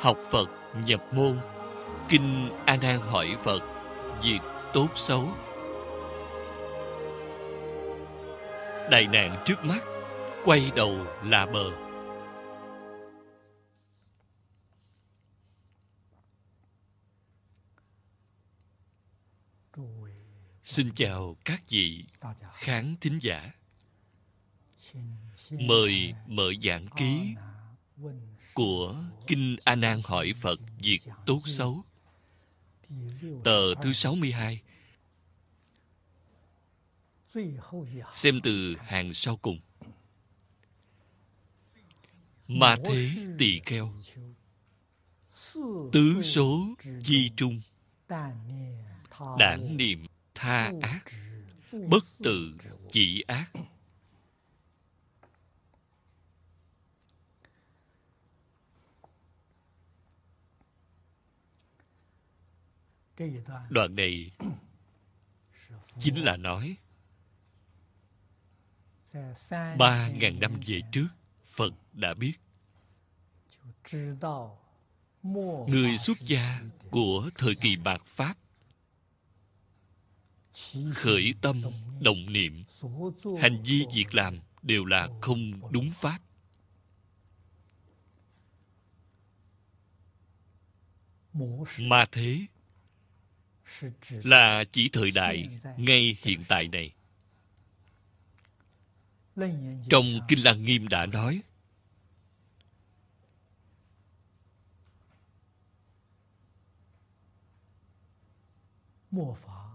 học Phật nhập môn Kinh A Nan hỏi Phật việc tốt xấu Đại nạn trước mắt quay đầu là bờ Xin chào các vị khán thính giả Mời mở giảng ký của Kinh A Nan hỏi Phật việc tốt xấu. Tờ thứ 62. Xem từ hàng sau cùng. Mà thế tỳ kheo Tứ số di trung Đảm niệm tha ác Bất tự chỉ ác đoạn này chính là nói ba ngàn năm về trước phật đã biết người xuất gia của thời kỳ mạt pháp khởi tâm đồng niệm hành vi việc làm đều là không đúng pháp mà thế là chỉ thời đại ngay hiện tại này trong kinh lăng nghiêm đã nói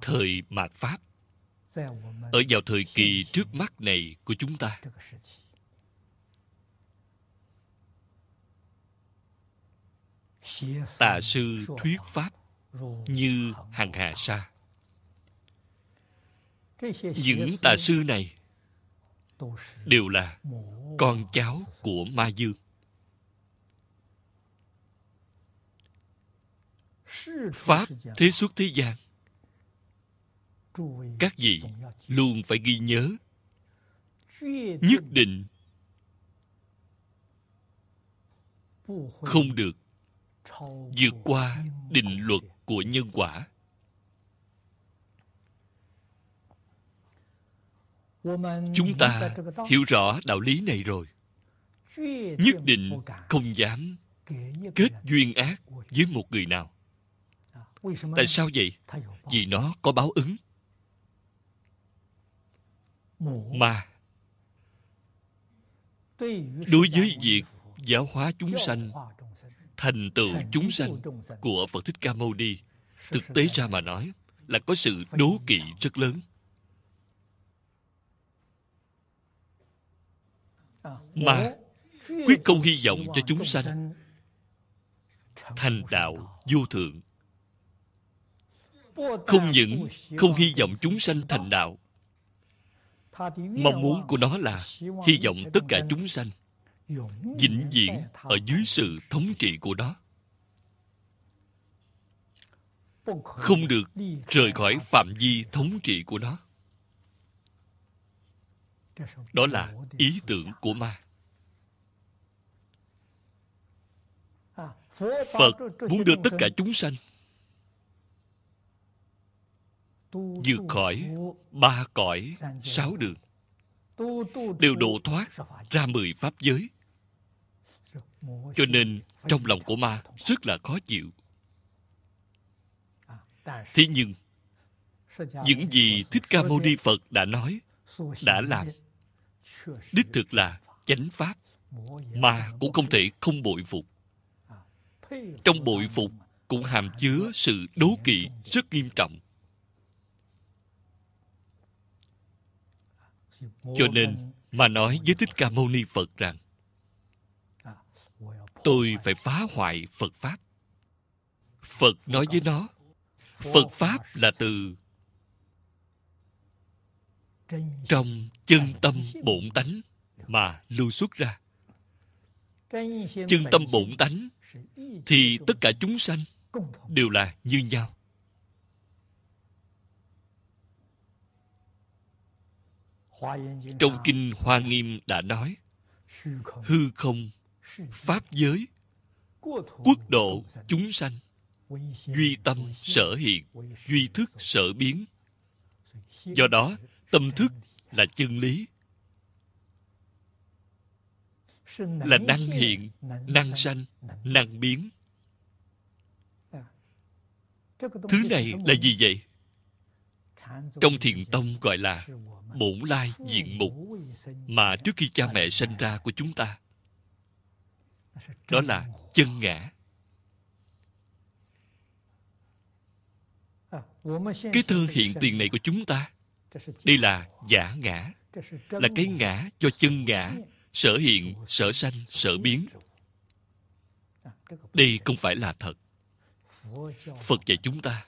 thời mạt pháp ở vào thời kỳ trước mắt này của chúng ta tà sư thuyết pháp như hàng hà sa những tà sư này đều là con cháu của ma dương pháp thế xuất thế gian các vị luôn phải ghi nhớ nhất định không được vượt qua định luật của nhân quả chúng ta hiểu rõ đạo lý này rồi nhất định không dám kết duyên ác với một người nào tại sao vậy vì nó có báo ứng mà đối với việc giáo hóa chúng sanh thành tựu chúng sanh của Phật Thích Ca Mâu Ni thực tế ra mà nói là có sự đố kỵ rất lớn. Mà quyết không hy vọng cho chúng sanh thành đạo vô thượng. Không những không hy vọng chúng sanh thành đạo, mong muốn của nó là hy vọng tất cả chúng sanh vĩnh viễn ở dưới sự thống trị của nó, không được rời khỏi phạm vi thống trị của nó đó là ý tưởng của ma phật muốn đưa tất cả chúng sanh vượt khỏi ba cõi sáu đường đều độ thoát ra mười pháp giới cho nên trong lòng của ma rất là khó chịu à, thế nhưng những gì thích ca mâu ni phật đã nói đã làm đích thực là chánh pháp mà cũng không thể không bội phục à, trong bội phục cũng hàm chứa sự đố kỵ rất nghiêm trọng cho nên mà nói với thích ca mâu ni phật rằng tôi phải phá hoại phật pháp phật nói với nó phật pháp là từ trong chân tâm bụng tánh mà lưu xuất ra chân tâm bụng tánh thì tất cả chúng sanh đều là như nhau trong kinh hoa nghiêm đã nói hư không pháp giới quốc độ chúng sanh duy tâm sở hiện duy thức sở biến do đó tâm thức là chân lý là năng hiện năng sanh năng biến thứ này là gì vậy trong thiền tông gọi là bổn lai diện mục mà trước khi cha mẹ sinh ra của chúng ta đó là chân ngã cái thương hiện tiền này của chúng ta đây là giả ngã là cái ngã do chân ngã sở hiện sở sanh sở biến đây không phải là thật phật dạy chúng ta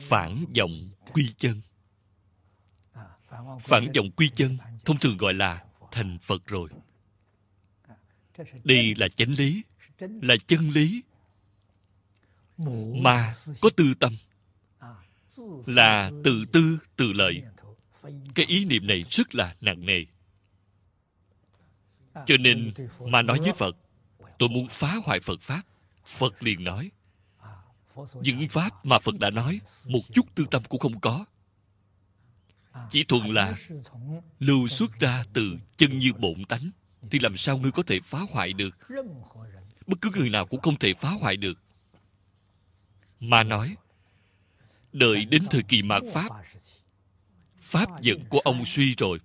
phản vọng quy chân phản vọng quy chân thông thường gọi là thành phật rồi đây là chánh lý, là chân lý. Mà có tư tâm, là tự tư, tự lợi. Cái ý niệm này rất là nặng nề. Cho nên mà nói với Phật, tôi muốn phá hoại Phật Pháp. Phật liền nói, những Pháp mà Phật đã nói, một chút tư tâm cũng không có. Chỉ thuần là lưu xuất ra từ chân như bổn tánh thì làm sao ngươi có thể phá hoại được bất cứ người nào cũng không thể phá hoại được mà nói đợi đến thời kỳ mạt pháp pháp giận của ông suy rồi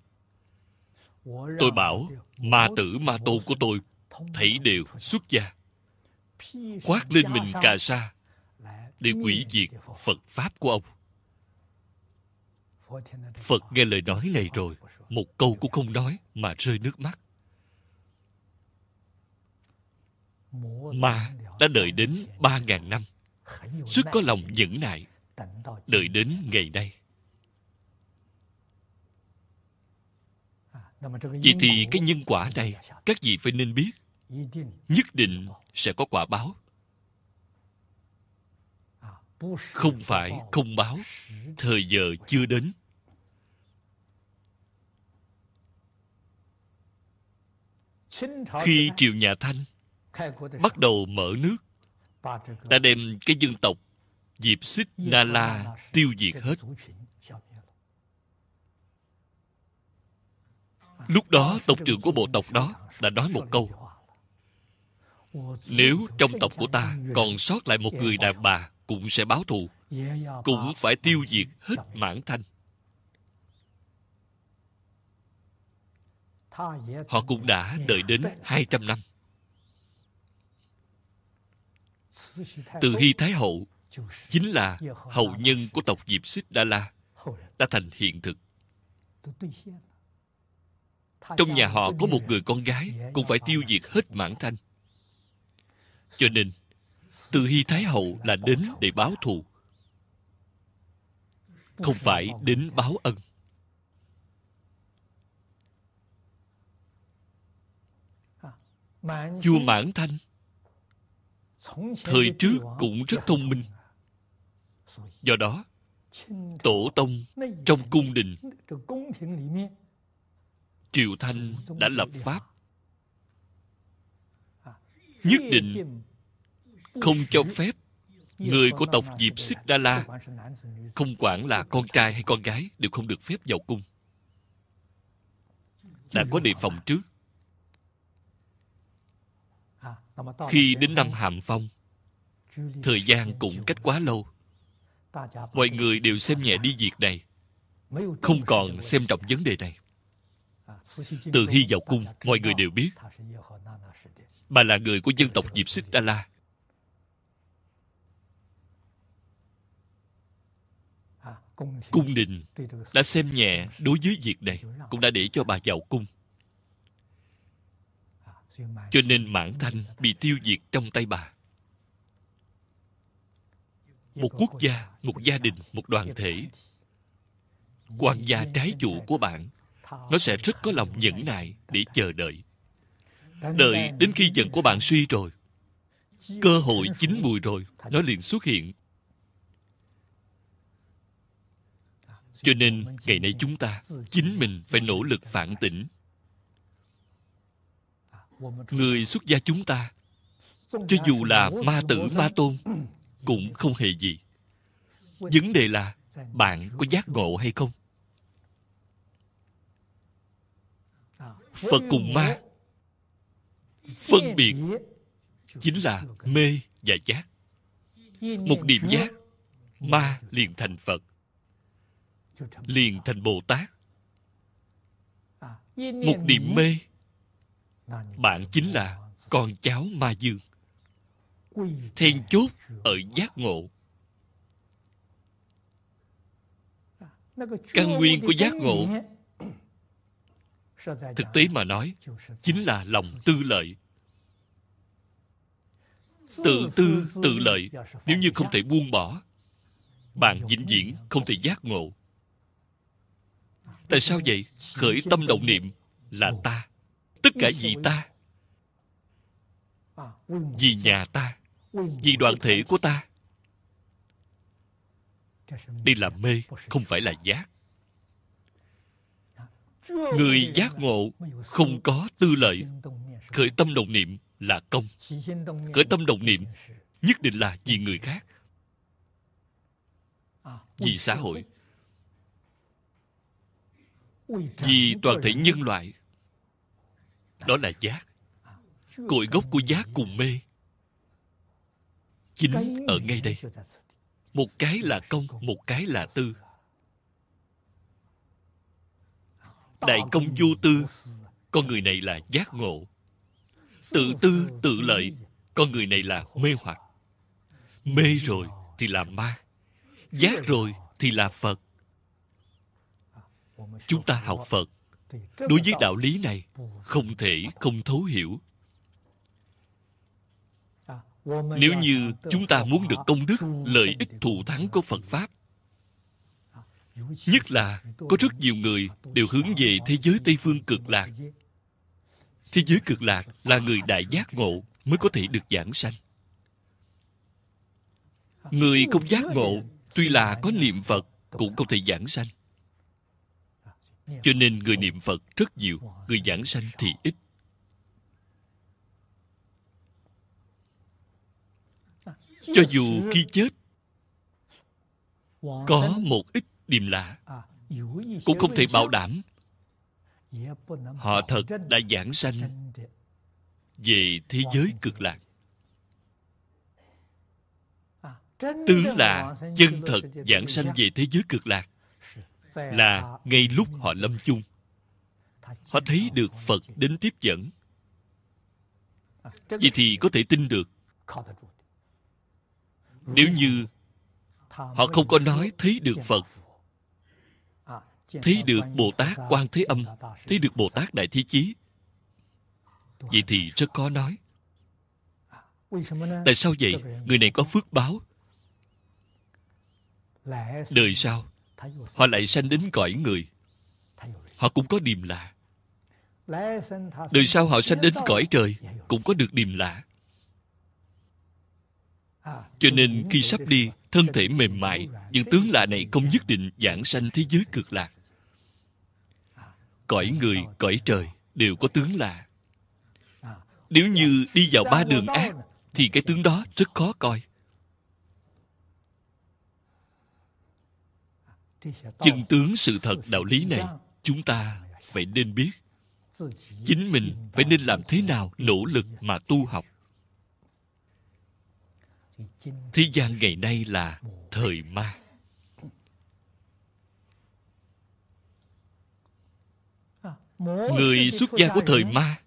tôi bảo ma tử ma tôn của tôi thảy đều xuất gia khoác lên mình cà sa để quỷ diệt phật pháp của ông phật nghe lời nói này rồi một câu cũng không nói mà rơi nước mắt mà đã đợi đến ba ngàn năm sức có lòng nhẫn nại đợi đến ngày nay Vì thì cái nhân quả này các vị phải nên biết nhất định sẽ có quả báo không phải không báo thời giờ chưa đến khi triều nhà thanh bắt đầu mở nước đã đem cái dân tộc diệp xích na la tiêu diệt hết lúc đó tộc trưởng của bộ tộc đó đã nói một câu nếu trong tộc của ta còn sót lại một người đàn bà cũng sẽ báo thù cũng phải tiêu diệt hết mãn thanh họ cũng đã đợi đến 200 năm từ hy thái hậu chính là hậu nhân của tộc diệp xích đa la đã thành hiện thực trong nhà họ có một người con gái cũng phải tiêu diệt hết mãn thanh cho nên từ hy thái hậu là đến để báo thù không phải đến báo ân vua mãn thanh thời trước cũng rất thông minh do đó tổ tông trong cung đình triều thanh đã lập pháp nhất định không cho phép người của tộc diệp xích đa la không quản là con trai hay con gái đều không được phép vào cung đã có đề phòng trước khi đến năm hàm phong thời gian cũng cách quá lâu mọi người đều xem nhẹ đi việc này không còn xem trọng vấn đề này từ hy vào cung mọi người đều biết bà là người của dân tộc diệp xích đa la cung đình đã xem nhẹ đối với việc này cũng đã để cho bà vào cung cho nên mãn thanh bị tiêu diệt trong tay bà một quốc gia một gia đình một đoàn thể quan gia trái chủ của bạn nó sẽ rất có lòng nhẫn nại để chờ đợi đợi đến khi giận của bạn suy rồi cơ hội chín mùi rồi nó liền xuất hiện cho nên ngày nay chúng ta chính mình phải nỗ lực phản tỉnh người xuất gia chúng ta cho dù là ma tử ma tôn cũng không hề gì vấn đề là bạn có giác ngộ hay không phật cùng ma phân biệt chính là mê và giác một điểm giác ma liền thành phật liền thành bồ tát một điểm mê bạn chính là con cháu ma dương thiên chốt ở giác ngộ căn nguyên của giác ngộ thực tế mà nói chính là lòng tư lợi tự tư tự lợi nếu như không thể buông bỏ bạn vĩnh viễn không thể giác ngộ tại sao vậy khởi tâm động niệm là ta tất cả vì ta à, vì nhà ta vì đoàn thể của ta đây là mê không phải là giác người giác ngộ không có tư lợi khởi tâm đồng niệm là công khởi tâm đồng niệm nhất định là vì người khác à, vì xã hội vì toàn thể nhân loại đó là giác cội gốc của giác cùng mê chính ở ngay đây một cái là công một cái là tư đại công vô tư con người này là giác ngộ tự tư tự lợi con người này là mê hoặc mê rồi thì là ma giác rồi thì là phật chúng ta học phật đối với đạo lý này không thể không thấu hiểu à, nếu như chúng ta muốn được công đức lợi ích thù thắng của phật pháp à, nhất là có rất nhiều người đều hướng về thế giới tây phương cực lạc thế giới cực lạc là người đại giác ngộ mới có thể được giảng sanh à, người không giác ngộ tuy là có niệm phật cũng không thể giảng sanh cho nên người niệm phật rất nhiều người giảng sanh thì ít cho dù khi chết có một ít điềm lạ cũng không thể bảo đảm họ thật đã giảng sanh về thế giới cực lạc tướng là chân thật giảng sanh về thế giới cực lạc là ngay lúc họ lâm chung họ thấy được phật đến tiếp dẫn vậy thì có thể tin được nếu như họ không có nói thấy được phật thấy được bồ tát quan thế âm thấy được bồ tát đại thế chí vậy thì rất khó nói tại sao vậy người này có phước báo đời sau họ lại sanh đến cõi người họ cũng có điềm lạ đời sau họ sanh đến cõi trời cũng có được điềm lạ cho nên khi sắp đi thân thể mềm mại những tướng lạ này không nhất định giảng sanh thế giới cực lạc cõi người cõi trời đều có tướng lạ nếu như đi vào ba đường ác thì cái tướng đó rất khó coi chân tướng sự thật đạo lý này chúng ta phải nên biết chính mình phải nên làm thế nào nỗ lực mà tu học thế gian ngày nay là thời ma người xuất gia của thời ma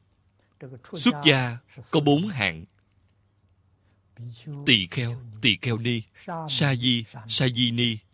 xuất gia có bốn hạng tỳ kheo tỳ kheo ni sa di sa di ni